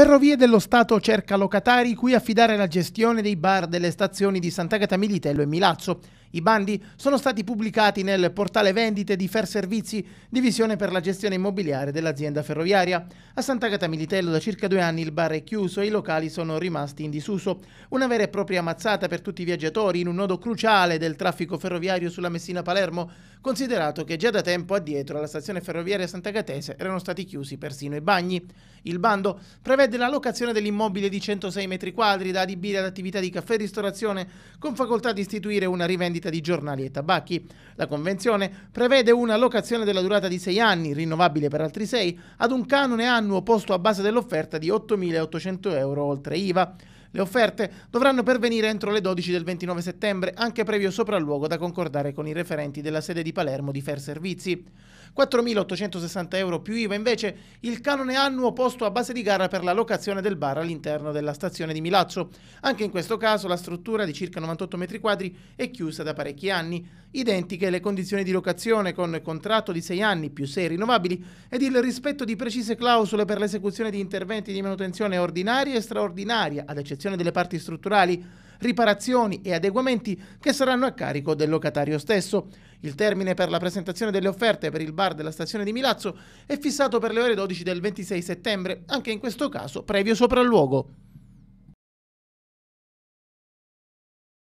Ferrovie dello Stato cerca locatari cui affidare la gestione dei bar delle stazioni di Sant'Agata Militello e Milazzo. I bandi sono stati pubblicati nel portale vendite di Servizi, divisione per la gestione immobiliare dell'azienda ferroviaria. A Sant'Agata Militello da circa due anni il bar è chiuso e i locali sono rimasti in disuso. Una vera e propria mazzata per tutti i viaggiatori in un nodo cruciale del traffico ferroviario sulla Messina-Palermo, considerato che già da tempo addietro alla stazione ferroviaria sant'agatese erano stati chiusi persino i bagni. Il bando prevede la locazione dell'immobile di 106 metri quadri da adibire ad attività di caffè e ristorazione, con facoltà di istituire una rivendita vendita di giornali e tabacchi. La convenzione prevede una locazione della durata di sei anni, rinnovabile per altri sei, ad un canone annuo posto a base dell'offerta di 8.800 euro oltre IVA. Le offerte dovranno pervenire entro le 12 del 29 settembre, anche previo sopralluogo da concordare con i referenti della sede di Palermo di Fair Servizi. 4.860 euro più IVA invece il canone annuo posto a base di gara per la locazione del bar all'interno della stazione di Milazzo. Anche in questo caso la struttura di circa 98 metri quadri è chiusa da parecchi anni. Identiche le condizioni di locazione con contratto di 6 anni più 6 rinnovabili ed il rispetto di precise clausole per l'esecuzione di interventi di manutenzione ordinaria e straordinaria, ad eccezione disposizione delle parti strutturali, riparazioni e adeguamenti che saranno a carico del locatario stesso. Il termine per la presentazione delle offerte per il bar della stazione di Milazzo è fissato per le ore 12 del 26 settembre, anche in questo caso previo sopralluogo.